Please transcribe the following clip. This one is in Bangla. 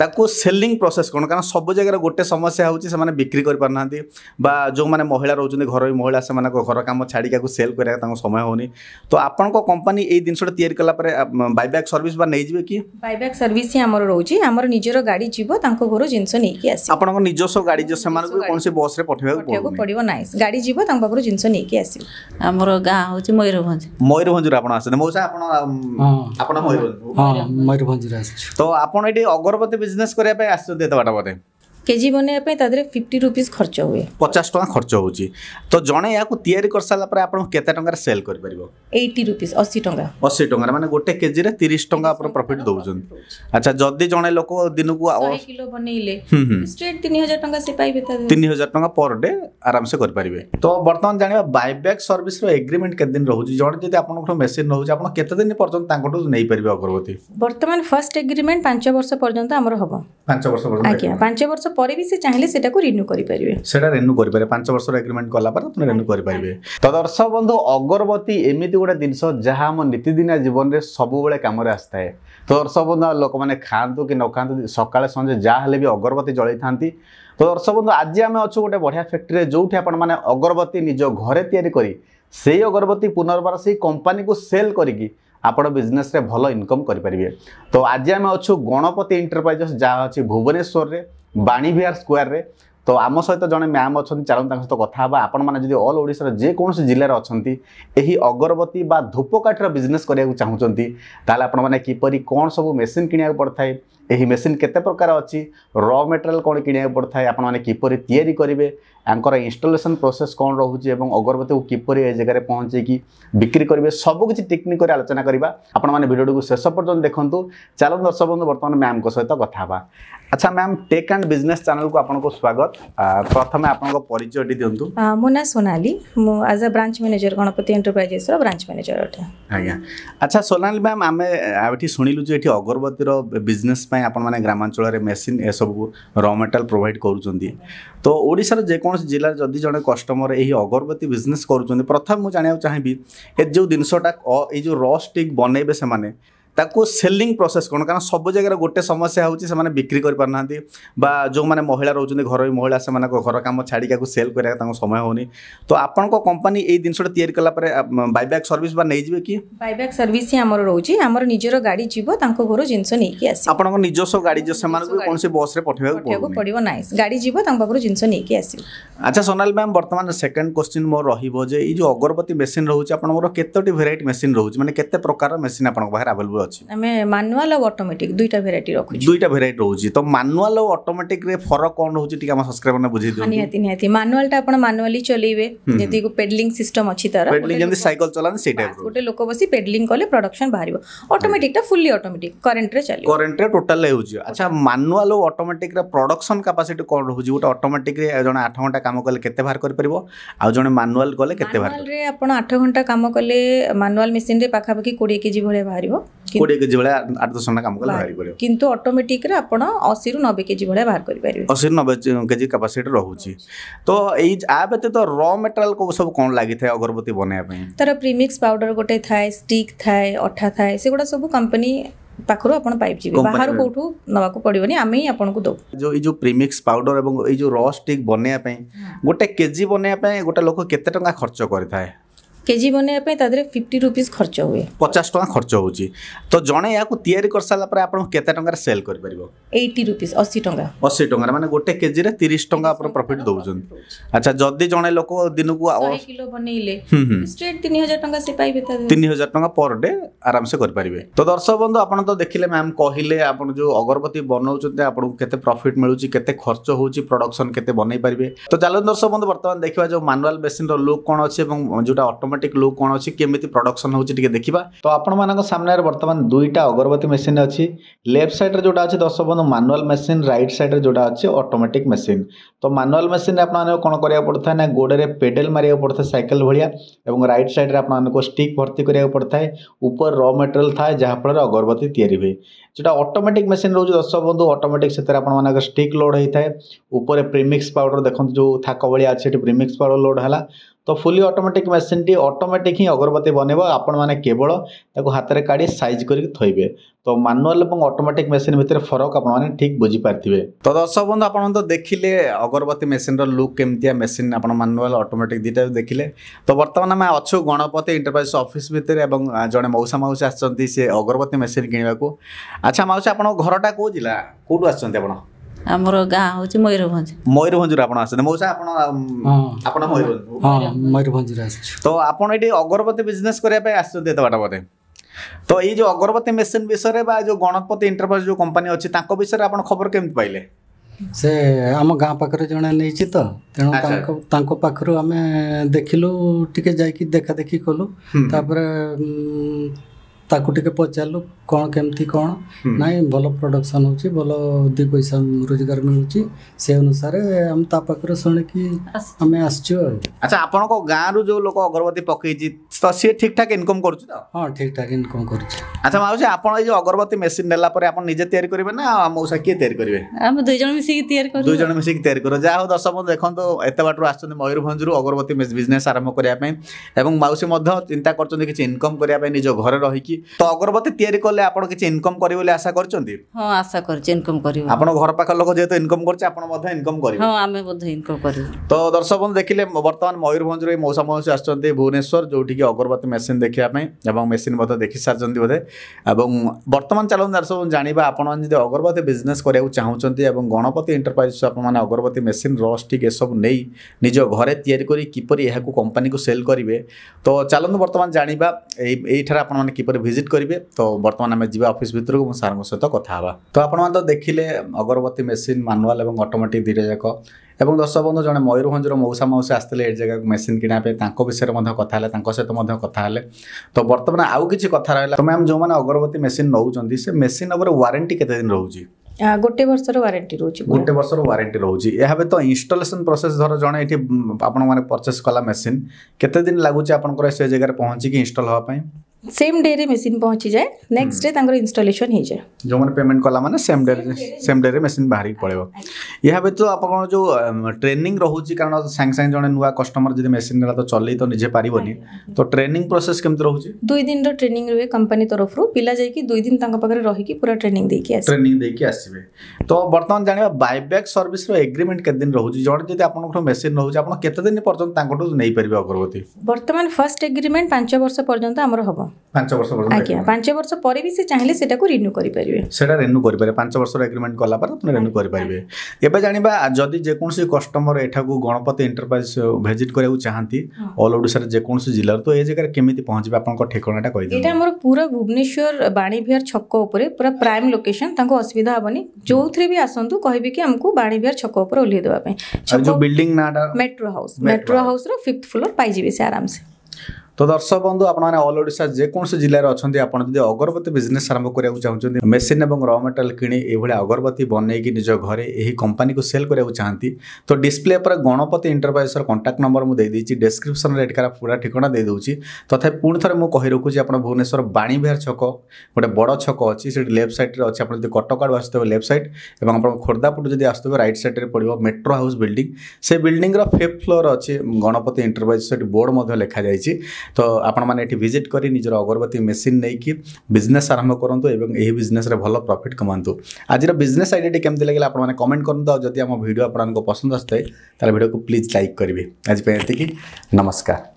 ତାକୁ ସେଲିଂ ପ୍ରୋସେସ୍ କ'ଣ କାରଣ ସବୁ ଜାଗାରେ ଗୋଟେ ସମସ୍ୟା ହେଉଛି ସେମାନେ ବିକ୍ରି କରିପାରୁନାହାନ୍ତି ବା ଯେଉଁମାନେ ମହିଳା ରହୁଛନ୍ତି ଘରୋଇ ମହିଳା ସେମାନଙ୍କ ଘର କାମ ଛାଡ଼ିକି ଆକୁ ସେଲ୍ କରିବାକୁ ତାଙ୍କୁ ସମୟ ହେଉନି ତ ଆପଣଙ୍କ କମ୍ପାନୀ ଏଇ ଜିନିଷଟା ତିଆରି କଲା ପରେ ବାଇବ୍ୟାକ୍ ସର୍ଭିସ୍ ବା ନେଇଯିବେ କି ବାଇବ୍ୟାକ୍ ସର୍ଭିସ୍ ହିଁ ଆମର ରହୁଛି ଆମର ନିଜର ଗାଡ଼ି ଯିବ ତାଙ୍କ ଘରୁ ଜିନିଷ ନେଇକି ଆସିବ ଆପଣଙ୍କ ନିଜସ୍ୱ ଗାଡ଼ି ଯିବ ସେମାନଙ୍କୁ କୌଣସି ବସ୍ରେ ପଠାଇବାକୁ ପଡ଼ିବ ନାହିଁ ଗାଡ଼ି ଯିବ ତାଙ୍କ ପାଖରୁ ଜିନିଷ ନେଇକି ଆସିବ ଆମର ଗାଁ ହେଉଛି ମୟୂରଭଞ୍ଜ ମୟୂରଭଞ୍ଜରୁ ଆପଣ ଆସନ୍ତି ମଉସା ଆପଣ ଆପଣ ମୟୂରଭଞ୍ଜ ମୟୂରଭଞ୍ଜରୁ ଆସିଛୁ ତ ଆପଣ ଏଠି ଅଗରବତୀ బిజినెస్ କରିବା ପାଇଁ ଆସୁଛନ୍ତି ଏତେ ବାଟ ପରେ কেজি বনাইয়া তাদের ফিফটি রুপিজ খরচ হুয়ে পচাশ টাকা খরচ হচ্ছে তো জনে ইয়াকু তৈরি করে সারা পরে আপনার কত টাকার সেল করে পারিব এইটি রুপিজ অশী টাকা অশী টাকার মানে গোটে কেজি রে তিরিশ টাকা আপনার প্রফিট দৌছেন আচ্ছা যদি জনে লোক দিনকু কিলো বনাইলে স্ট্রেট তিন হাজার টাকা সে পাইবে তিন হাজার টাকা পর ডে আরামসে করে পারিবে তো বর্তমান জানিবা বাইব্যাক সর্ভিস এগ্রিমেন্ট কেতে রয়েছে জনে যদি আপনার মেসিন রয়েছে আপনার কেতে দিন পর্যন্ত তাঙ্কটু নেই পারিবে অগরবতী বর্তমান ফার্স্ট এগ্রিমেন্ট পাঁচ বর্ষ পর্যন্ত আমার হব পাঁচ বর্ষ পর্যন্ত আজ্ঞা পাঁচ বর্ষ ପରେ ବି ସେ ଚାହିଁଲେ ସେଟାକୁ ରିନ୍ୟୁ କରିପାରିବେ ସେଟା ରିନ୍ୟୁ କରିପାରିବେ ପାଞ୍ଚ ବର୍ଷର ଏଗ୍ରିମେଣ୍ଟ କଲା ପରେ ଆପଣ ରିନ୍ୟୁ କରିପାରିବେ ତ ଦର୍ଶକ ବନ୍ଧୁ ଅଗରବତୀ ଏମିତି ଗୋଟେ ଜିନିଷ ଯାହା ଆମ ନିତିଦିନିଆ ଜୀବନରେ ସବୁବେଳେ କାମରେ ଆସିଥାଏ ତ ଦର୍ଶକ ବନ୍ଧୁ ଲୋକମାନେ ଖାଆନ୍ତୁ କି ନ ଖାଆନ୍ତୁ ସକାଳେ ସଞ୍ଜେ ଯାହା ହେଲେ ବି ଅଗରବତୀ ଜଳେଇଥାନ୍ତି ତ ଦର୍ଶକ ବନ୍ଧୁ ଆଜି ଆମେ ଅଛୁ ଗୋଟେ ବଢ଼ିଆ ଫ୍ୟାକ୍ଟ୍ରିରେ ଯେଉଁଠି ଆପଣମାନେ ଅଗରବତୀ ନିଜ ଘରେ ତିଆରି କରି ସେଇ ଅଗରବତୀ ପୁନର୍ବାର ସେଇ କମ୍ପାନୀକୁ ସେଲ୍ କରିକି ଆପଣ ବିଜନେସ୍ରେ ଭଲ ଇନକମ୍ କରିପାରିବେ ତ ଆଜି ଆମେ ଅଛୁ ଗଣପତି ଏଣ୍ଟରପ୍ରାଇଜେସ୍ ଯାହା ଅଛି ଭୁବନେଶ୍ୱରରେ ବାଣୀ ବିହାର ସ୍କୋୟାରରେ তো আমার সহ জনে ম্যাম অনেক তা সহ কথা হওয়া আপনার যদি অল ওড়শার যেকোন জেলার অনেক এই অগরবতী বা ধূপকাঠির বিজনেস করা চাহিদা তাহলে আপনার কিপর কম সব মেসিন কিনা পড়ে থাকে ଏହି ମେସିନ୍ କେତେ ପ୍ରକାର ଅଛି ର ମେଟେରିଆଲ୍ କ'ଣ କିଣିବାକୁ ପଡ଼ିଥାଏ ଆପଣମାନେ କିପରି ତିଆରି କରିବେ ୟାଙ୍କର ଇନଷ୍ଟଲେସନ୍ ପ୍ରୋସେସ୍ କ'ଣ ରହୁଛି ଏବଂ ଅଗରବତୀକୁ କିପରି ଏ ଜାଗାରେ ପହଞ୍ଚେଇକି ବିକ୍ରି କରିବେ ସବୁକିଛି ଟେକ୍ନିକରେ ଆଲୋଚନା କରିବା ଆପଣମାନେ ଭିଡ଼ିଓଟିକୁ ଶେଷ ପର୍ଯ୍ୟନ୍ତ ଦେଖନ୍ତୁ ଚାଲନ୍ତୁ ଦର୍ଶକ ବନ୍ଧୁ ବର୍ତ୍ତମାନ ମ୍ୟାମ୍ଙ୍କ ସହିତ କଥା ହେବା ଆଚ୍ଛା ମ୍ୟାମ୍ ଟେକ୍ ଆଣ୍ଡ ବିଜନେସ୍ ଚ୍ୟାନେଲ୍କୁ ଆପଣଙ୍କୁ ସ୍ୱାଗତ ପ୍ରଥମେ ଆପଣଙ୍କ ପରିଚୟଟି ଦିଅନ୍ତୁ ମୋ ନାଁ ସୋନାଲି ମୁଁ ଆଜ୍ ଆ ବ୍ରାଞ୍ଚ ମ୍ୟାନେଜର ଗଣପତି ଏଣ୍ଟରପ୍ରାଇଜେସ୍ର ବ୍ରାଞ୍ଚ ମ୍ୟାନେଜର ଅଟେ ଆଜ୍ଞା ଆଚ୍ଛା ସୋନାଲି ମ୍ୟାମ୍ ଆମେ ଏଠି ଶୁଣିଲୁ ଯେ ଏଠି ଅଗରବତୀର ବିଜନେସ୍ ପାଇଁ ପାଇଁ ଆପଣମାନେ ଗ୍ରାମାଞ୍ଚଳରେ ମେସିନ୍ ଏସବୁ ର ମେଟେରିଆଲ୍ ପ୍ରୋଭାଇଡ଼ କରୁଛନ୍ତି ତ ଓଡ଼ିଶାର ଯେକୌଣସି ଜିଲ୍ଲାରେ ଯଦି ଜଣେ କଷ୍ଟମର ଏହି ଅଗରବତୀ ବିଜନେସ୍ କରୁଛନ୍ତି ପ୍ରଥମେ ମୁଁ ଜାଣିବାକୁ ଚାହିଁବି ଏ ଯେଉଁ ଜିନିଷଟା ଏଇ ଯେଉଁ ର ଷ୍ଟିକ୍ ବନେଇବେ ସେମାନେ ତାକୁ ସେଲିଂ ପ୍ରୋସେସ୍ କ'ଣ କାରଣ ସବୁ ଜାଗାରେ ଗୋଟେ ସମସ୍ୟା ହେଉଛି ସେମାନେ ବିକ୍ରି କରିପାରୁନାହାନ୍ତି ବା ଯେଉଁମାନେ ମହିଳା ରହୁଛନ୍ତି ଘରୋଇ ମହିଳା ସେମାନଙ୍କ ଘର କାମ ଛାଡ଼ିକି ଆକୁ ସେଲ୍ କରିବାକୁ ତାଙ୍କୁ ସମୟ ହେଉନି ତ ଆପଣଙ୍କ କମ୍ପାନୀ ଏଇ ଜିନିଷଟା ତିଆରି କଲା ପରେ ବାଇବ୍ୟାକ୍ ସର୍ଭିସ୍ ବା ନେଇଯିବେ କି ବାଇବ୍ୟାକ୍ ସର୍ଭିସ୍ ହିଁ ଆମର ରହୁଛି ଆମର ନିଜର ଗାଡ଼ି ଯିବ ତାଙ୍କ ଘରୁ ଜିନିଷ ନେଇକି ଆସିବ ଆପଣଙ୍କ ନିଜସ୍ୱ ଗାଡ଼ି ସେମାନଙ୍କୁ କୌଣସି ବସ୍ରେ ପଠାଇବାକୁ ପଡ଼ିବ ନାହିଁ ଗାଡ଼ି ଯିବ ତାଙ୍କ ପାଖରୁ ଜିନିଷ ନେଇକି ଆସିବ ଆଚ୍ଛା ସୋନାଲି ମ୍ୟାମ୍ ବର୍ତ୍ତମାନ ସେକେଣ୍ଡ କ୍ୱେଶ୍ଚିନ୍ ମୋର ରହିବ ଯେ ଏଇ ଯେଉଁ ଅଗରବତୀ ମେସିନ୍ ରହୁଛି ଆପଣଙ୍କର କେତୋଟି ଭେରାଇଟି ମେସିନ୍ ରହୁଛି ମାନେ କେତେ ପ୍ରକାର ମେସିନ୍ ଆପଣଙ୍କ ପାଖରେ ଆଭେଲେବୁଲ୍ ଅଛି ଆମେ ମାନୁଆଲ ଆଉ ଅଟୋମେଟିକ ଦୁଇଟା ଭେରାଇଟି ରଖୁଛୁ ଦୁଇଟା ଭେରାଇଟି ରହୁଛି ତ ମାନୁଆଲ ଆଉ ଅଟୋମେଟିକ ରେ ଫରକ କ'ଣ ରହୁଛି ଟିକେ ଆମ ସବସ୍କ୍ରାଇବର ମାନେ ବୁଝେଇ ଦିଅନ୍ତୁ ନିହାତି ନିହାତି ମାନୁଆଲଟା ଆପଣ ମାନୁଆଲି ଚଲେଇବେ ଯେମିତି ପେଡଲିଂ ସିଷ୍ଟମ ଅଛି ତାର ପେଡଲିଂ ଯେମିତି ସାଇକେଲ ଚଲାନ୍ତି ସେଇ ଟାଇପ୍ ଗୋଟେ ଲୋକ ବସି ପେଡଲିଂ କଲେ ପ୍ରଡକ୍ସନ ବାହାରିବ ଅଟୋମେଟିକଟା ଫୁଲି ଅଟୋମେଟିକ କରେଣ୍ଟରେ ଚାଲେ କରେଣ୍ଟରେ ଟୋଟାଲ ହେଉଛି ଆଚ୍ଛା ମାନୁଆଲ ଆଉ ଅଟୋମେଟିକର ପ୍ରଡକ୍ସନ କାପାସିଟି କ'ଣ ରହୁଛି ଗୋଟେ ଅଟୋମେଟିକରେ ଜଣେ ଆଠ ଘଣ୍ଟା କାମ କଲେ କେତେ ବାହାର କରିପାରିବ ଆଉ ଜଣେ ମାନୁଆଲ କଲେ କେତେ ବାହାର ଆପଣ ଆଠ ଘଣ୍ଟା କାମ କଲେ ମାନୁଆଲ ମେସିନ୍ରେ ପାଖାପାଖି କୋଡ଼ିଏ କେଜି ଭଳିଆ ବାହାରିବ କୋଡ଼ିଏ କେଜି ଭଳିଆ ଆଠ ଦଶ ଘଣ୍ଟା କାମ କଲେ ବାହାରି ପଡ଼ିବ କିନ୍ତୁ ଅଟୋମେଟିକ୍ରେ ଆପଣ ଅଶୀରୁ ନବେ କେଜି ଭଳିଆ ବାହାର କରିପାରିବେ ଅଶୀରୁ ନବେ କେଜି କାପାସିଟି ରହୁଛି ତ ଏଇ ଆ ବ୍ୟତୀତ ର ମେଟେରିଆଲ୍ ସବୁ କ'ଣ ଲାଗିଥାଏ ଅଗରବତୀ ବନେଇବା ପାଇଁ ତାର ପ୍ରିମିକ୍ସ ପାଉଡର ଗୋଟେ ଥାଏ ଷ୍ଟିକ୍ ଥାଏ ଅଠା ଥାଏ ସେଗୁଡ଼ା ସବୁ କମ୍ପାନୀ ପାଖରୁ ଆପଣ ପାଇଯିବେ ବାହାରୁ କୋଉଠୁ ନେବାକୁ ପଡ଼ିବନି ଆମେ ହିଁ ଆପଣଙ୍କୁ ଦେଉ ଯେଉଁ ଏଇ ଯେଉଁ ପ୍ରିମିକ୍ସ ପାଉଡର ଏବଂ ଏଇ ଯେଉଁ ର ଷ୍ଟିକ୍ ବନେଇବା ପାଇଁ ଗୋଟେ କେଜି ବନେଇବା ପାଇଁ ଗୋଟେ ଲୋକ କେତେ ଟଙ୍କା ଖର୍ଚ୍ଚ କରିଥାଏ কেজি বনাইয়া তাদের ফিফটি রুপিজ খরচ হুয়ে পচাশ টাকা খরচ হচ্ছে তো জনে ইয়াকু তৈরি করে সারা পরে আপনার কেতে টাকার সেল করে পারিব এইটি রুপিজ অশী টাকা অশী টাকা মানে গোটে কেজি রে তিরিশ টাকা আপনার প্রফিট দৌছেন আচ্ছা যদি জনে লোক দিনকু কিলো বনাইলে স্ট্রেট তিন হাজার টাকা সে পাইবে তিন হাজার টাকা পর ডে আরামসে করে পারিবে তো দর্শক বন্ধু আপনার তো দেখিলে ম্যাম কহিলে আপনার যে অগরবতী বনাউছেন আপনার কেতে প্রফিট মিলুচি কেতে খরচ হচ্ছে প্রডকশন কেতে বনাই পারিবে তো চালু দর্শক বন্ধু বর্তমান দেখা যে ম্যানুয়াল মেসিন লুক কোণ অছে এবং যেটা অটোমেটিক ଅଟୋମେଟିକ ଲୁକ୍ କ'ଣ ଅଛି କେମିତି ପ୍ରଡକ୍ସନ୍ ହେଉଛି ଟିକେ ଦେଖିବା ତ ଆପଣମାନଙ୍କ ସାମ୍ନାରେ ବର୍ତ୍ତମାନ ଦୁଇଟା ଅଗରବତୀ ମେସିନ୍ ଅଛି ଲେଫ୍ଟ ସାଇଡ଼୍ରେ ଯେଉଁଟା ଅଛି ଦଶ ବନ୍ଧୁ ମାନୁଆଲ ମେସିନ୍ ରାଇଟ୍ ସାଇଡ଼୍ରେ ଯେଉଁଟା ଅଛି ଅଟୋମେଟିକ୍ ମେସିନ୍ ତ ମାନୁଆଲ ମେସିନ୍ରେ ଆପଣମାନଙ୍କୁ କ'ଣ କରିବାକୁ ପଡ଼ିଥାଏ ନା ଗୋଡ଼ରେ ପେଡେଲ୍ ମାରିବାକୁ ପଡ଼ିଥାଏ ସାଇକେଲ ଭଳିଆ ଏବଂ ରାଇଟ୍ ସାଇଡ଼୍ରେ ଆପଣମାନଙ୍କୁ ଷ୍ଟିକ୍ ଭର୍ତ୍ତି କରିବାକୁ ପଡ଼ିଥାଏ ଉପରେ ର ମେଟେରିଆଲ୍ ଥାଏ ଯାହାଫଳରେ ଅଗରବତୀ ତିଆରି ହୁଏ ଯେଉଁଟା ଅଟୋମେଟିକ୍ ମେସିନ୍ ରହୁଛି ଦଶ ବନ୍ଧୁ ଅଟୋମେଟିକ୍ ସେଥିରେ ଆପଣମାନଙ୍କ ଷ୍ଟିକ୍ ଲୋଡ଼୍ ହୋଇଥାଏ ଉପରେ ପ୍ରିମିକ୍ସ ପାଉଡ଼ର ଦେଖନ୍ତୁ ଯେଉଁ ଥାକ ଭଳିଆ ଅଛି ସେଠି ପ୍ରିମିକ୍ସ ପାଉଡ଼ର ଲୋଡ଼୍ ହେଲା তো ফুলি অটোমেটিক মেସିনটি ଅଟୋମେଟିକ୍ ହିଁ ଅଗରବତୀ ବନେଇବ ଆପଣମାନେ କେବଳ ତାକୁ ହାତରେ କାଢ଼ି ସାଇଜ୍ କରିକି ଥୋଇବେ ତ ମାନୁଆଲ୍ ଏବଂ ଅଟୋମେଟିକ୍ ମେସିନ୍ ଭିତରେ ଫରକ ଆପଣମାନେ ଠିକ୍ ବୁଝିପାରିଥିବେ ତ ଦର୍ଶକ ବନ୍ଧୁ ଆପଣ ତ ଦେଖିଲେ ଅଗରବତୀ ମେସିନ୍ର ଲୁକ୍ କେମିତିଆ ମେସିନ୍ ଆପଣ ମାନୁଆଲ୍ ଅଟୋମେଟିକ୍ ଦୁଇଟା ଦେଖିଲେ ତ ବର୍ତ୍ତମାନ ଆମେ ଅଛୁ ଗଣପତି ଏଣ୍ଟରପ୍ରାଇଜ୍ ଅଫିସ୍ ଭିତରେ ଏବଂ ଜଣେ ମଉସା ମାଉସୀ ଆସିଛନ୍ତି ସେ ଅଗରବତୀ ମେସିନ୍ କିଣିବାକୁ ଆଚ୍ଛା ମାଉସୀ ଆପଣଙ୍କ ଘରଟା କେଉଁ ଜିଲ୍ଲା କେଉଁଠୁ ଆସିଛନ୍ତି ଆପଣ ଆମର ଗାଁ ହେଉଛି ମୟୂରଭଞ୍ଜ ମୟୂରଭଞ୍ଜରୁ ଆପଣ ଆସିଛନ୍ତି ମଉସା ଆପଣ ଆପଣ ମୟୂରଭଞ୍ଜରୁ ଆସିଛୁ ତ ଆପଣ ଏଠି ଅଗରବତୀ ବିଜନେସ୍ କରିବା ପାଇଁ ଆସିଛନ୍ତି ଏତେ ବାଟ ବୋଧେ ତ ଏଇ ଯେଉଁ ଅଗରବତୀ ମେସିନ୍ ବିଷୟରେ ବା ଯେଉଁ ଗଣପତି ଏଣ୍ଟରପ୍ରାଇଜ୍ ଯେଉଁ କମ୍ପାନୀ ଅଛି ତାଙ୍କ ବିଷୟରେ ଆପଣ ଖବର କେମିତି ପାଇଲେ ସେ ଆମ ଗାଁ ପାଖରେ ଜଣେ ନେଇଛି ତ ତେଣୁ ତାଙ୍କ ତାଙ୍କ ପାଖରୁ ଆମେ ଦେଖିଲୁ ଟିକେ ଯାଇକି ଦେଖାଦେଖି କଲୁ ତାପରେ ତାକୁ ଟିକେ ପଚାରିଲୁ କ'ଣ କେମିତି କ'ଣ ନାଇଁ ଭଲ ପ୍ରଡକ୍ସନ୍ ହେଉଛି ଭଲ ଦୁଇ ପଇସା ରୋଜଗାର ମିଳୁଛି ସେ ଅନୁସାରେ ଆମେ ତା ପାଖରେ ଶୁଣିକି ଆମେ ଆସିଛୁ ଆଉ আচ্ছা আপনার গাঁরু যে লোক অগরবতী পকাইছি তো সি ঠিকঠাক ইনকম করছে তো হ্যাঁ ঠিকঠাক ইনকম করছে আচ্ছা মাউসি আপনার এই যে অগরবতী মেসিন নেলা পরে আপনার নিজে তৈরি করবে না মৌসা কি তৈরি করবে আমি দুই মিশিকি তৈরি করি দুই মিশিকি তৈরি করো যা হোক দশম দেখুন এত বাটু আসছেন ময়ূরভঞ্জরু অগরবতী বিজনেস আরম্ভ করা এবং মাউসি মধ্য চিন্তা করছেন কিছু ইনকম করা নিজ ঘরে রহিকি তো অগরবতী তৈরি করলে আপনার কিছু ইনকম করবে বলে আশা করছেন হ্যাঁ আশা করছি ইনকম করিব আপনার ঘর পাখ লোক যেহেতু ইনকম করছে আপনার মধ্যে ইনকম করিবে হ্যাঁ আমি মধ্যে ইনকম করিব তো দর্শক বন্ধু দেখিলে বর্তমান ବର୍ତ୍ତମାନ ମୟୂରଭଞ୍ଜରୁ ଏ ମଉସା ମଉସୀ ଆସିଛନ୍ତି ଭୁବନେଶ୍ୱର ଯେଉଁଠିକି ଅଗରବତୀ ମେସିନ୍ ଦେଖିବା ପାଇଁ ଏବଂ ମେସିନ୍ ମଧ୍ୟ ଦେଖିସାରିଛନ୍ତି ବୋଧେ ଏବଂ ବର୍ତ୍ତମାନ ଚାଲନ୍ତୁ ତାର ସବୁ ଜାଣିବା ଆପଣମାନେ ଯଦି ଅଗରବତୀ ବିଜନେସ୍ କରିବାକୁ ଚାହୁଁଛନ୍ତି ଏବଂ ଗଣପତି ଏଣ୍ଟରପ୍ରାଇଜ୍ ଆପଣମାନେ ଅଗରବତୀ ମେସିନ୍ ରସ୍ ଠିକ୍ ଏସବୁ ନେଇ ନିଜ ଘରେ ତିଆରି କରି କିପରି ଏହାକୁ କମ୍ପାନୀକୁ ସେଲ୍ କରିବେ ତ ଚାଲନ୍ତୁ ବର୍ତ୍ତମାନ ଜାଣିବା ଏଇ ଏଇଠାରେ ଆପଣମାନେ କିପରି ଭିଜିଟ୍ କରିବେ ତ ବର୍ତ୍ତମାନ ଆମେ ଯିବା ଅଫିସ୍ ଭିତରକୁ ମୁଁ ସାର୍ଙ୍କ ସହିତ କଥା ହେବା ତ ଆପଣମାନେ ତ ଦେଖିଲେ ଅଗରବତୀ ମେସିନ୍ ମାନୁଆଲ୍ ଏବଂ ଅଟୋମେଟିକ୍ ଦୁଇଟା ଯାକ ଏବଂ ଦର୍ଶକ ବନ୍ଧୁ ଜଣେ ମୟୂରଭଞ୍ଜର ମଉସା ମାଉସୀ ଆସିଥିଲେ ଏ ଜାଗାକୁ ମେସିନ୍ କିଣିବା ପାଇଁ ତାଙ୍କ ବିଷୟରେ ମଧ୍ୟ କଥା ହେଲେ ତାଙ୍କ ସହିତ ମଧ୍ୟ କଥା ହେଲେ ତ ବର୍ତ୍ତମାନ ଆଉ କିଛି କଥା ରହିଲା ମ୍ୟାମ୍ ଯେଉଁମାନେ ଅଗରବତୀ ମେସିନ୍ ନେଉଛନ୍ତି ସେ ମେସିନ୍ ଉପରେ ୱାରେଣ୍ଟି କେତେ ଦିନ ରହୁଛି ଗୋଟେ ବର୍ଷର ୱାରେଣ୍ଟି ରହୁଛି ଗୋଟେ ବର୍ଷର ୱାରେଣ୍ଟି ରହୁଛି ଏହା ବି ତ ଇନଷ୍ଟଲେସନ୍ ପ୍ରୋସେସ୍ ଧର ଜଣେ ଏଠି ଆପଣମାନେ ପରଚେସ୍ କଲା ମେସିନ୍ କେତେ ଦିନ ଲାଗୁଛି ଆପଣଙ୍କର ସେ ଜାଗାରେ ପହଞ୍ଚିକି ଇନଷ୍ଟଲ୍ ହେବା ପାଇଁ सेम डे रे मेसीन पहुंची जाए नेक्स्ट डे तांकर इंस्टॉलेशन हो जाए जो मैंने पेमेंट कला माने सेम डे सेम डे रे मेसीन बाहर पड़ेबो या व्यतीत आपण जो ट्रेनिंग रहउची कारण सांग सांग जने नुवा कस्टमर जदि मेसीन नेला तो चलई तो निजे पारिबोनी तो ट्रेनिंग प्रोसेस केमत रहउची दुई दिन रो ट्रेनिंग रे कंपनी तरफ रु पिला जाई कि दुई दिन तांकर पकरे रही कि पूरा ट्रेनिंग देकी आसी ट्रेनिंग देकी आसीबे तो वर्तमान जानिबा बायबैक सर्विस रो एग्रीमेंट के दिन रहउची जने जदि आपण को मेसीन रहउची आपण केते दिन पर्यंत तांकर नै परिबे अगरबती वर्तमान फर्स्ट एग्रीमेंट 5 वर्ष पर्यंत हमर हबो ପାଞ୍ଚ ବର୍ଷ ପର୍ଯ୍ୟନ୍ତ ଆଜ୍ଞା ପାଞ୍ଚ ବର୍ଷ ପରେ ବି ସେ ଚାହିଁଲେ ସେଟାକୁ ରିନ୍ୟୁ କରିପାରିବେ ସେଇଟା ରିନ୍ୟୁ କରିପାରିବେ ପାଞ୍ଚ ବର୍ଷର ଏଗ୍ରିମେଣ୍ଟ କଲା ପରେ ଆପଣ ରିନ୍ୟୁ କରିପାରିବେ ଏବେ ଜାଣିବା ଯଦି ଯେକୌଣସି କଷ୍ଟମର ଏଠାକୁ ଗଣପତି ଏଣ୍ଟରପ୍ରାଇଜ୍ ଭିଜିଟ୍ କରିବାକୁ ଚାହାନ୍ତି ଅଲ୍ ଓଡ଼ିଶାରେ ଯେକୌଣସି ଜିଲ୍ଲାରୁ ତ ଏ ଜାଗାରେ କେମିତି ପହଞ୍ଚିବେ ଆପଣଙ୍କ ଠିକଣାଟା କହିଦେବେ ଏଇଟା ଆମର ପୁରା ଭୁବନେଶ୍ୱର ବାଣୀବିହାର ଛକ ଉପରେ ପୁରା ପ୍ରାଇମ୍ ଲୋକେସନ୍ ତାଙ୍କୁ ଅସୁବିଧା ହେବନି ଯେଉଁଥିରେ ବି ଆସନ୍ତୁ କହିବେ କି ଆମକୁ ବାଣୀବିହାର ଛକ ଉପରେ ଓହ୍ଲେଇ ଦେବା ପାଇଁ ଯୋଉ ବିଲ୍ଡିଂ ନାଁଟା ମେଟ୍ରୋ ହାଉସ୍ ମେଟ୍ରୋ ହାଉସ୍ର ଫିଫ୍ଥ ଫ୍ଲୋର୍ ପାଇଯିବେ ସେ ଆରାମସେ তো দর্শক বন্ধু আপনার অল ওড়শা যেকোনসি জেলার অনেক আপনার যদি অগরবতী বিজনেস আরম্ভ করা চাহুন মেসিন এবং র মেটেল কিনে এইভাবে অগরবতী বনাইকি নিজ ঘরে এই কোম্পানি সেল করা চাহিদি তো ডিসপ্লে উপরে গণপতি ইন্টরপ্রাইজর কন্টাক্ট নম্বর মু দিয়েছি এটার এটাকার পুরা ঠিকনা দিয়ে দেছি তথাপি পুঁ থে মু রখুছি আপনার ভুবনেশ্বর বাণীবিহার ছক গোটে বড় ছক অছি সেটি লেফট সাইডে অছি আপনার যদি কটক আড়ু আসুথে লেফট সাইড এবং আপনার খোর্ধাপুর পটু যদি আসুথে রাইট সাইডে পড়ব মেট্রো হাউস বিল্ডিং সে বিল্ডিং ফিফ্থ ফ্লোর অনেক গণপতি ইন্টরপ্রাইজ সেটি বোর্ড লেখা যাই তো আপন মানে এটি ভিজিট করি নিজৰ অগৰবতী মেশিন নেকি বিজনেস আৰম্ভ কৰন্ত আৰু এই বিজনেসৰে ভাল প্ৰফিট কামান্তু আজিৰ বিজনেস আইডিয়া কিমতে লাগিলে আপোন মানে কমেন্ট কৰন্ত যদি আমা ভিডিও আপোনাক পছন্দ হয় তলে ভিডিওক প্লিজ লাইক কৰিব আজি পইতে কি নমস্কাৰ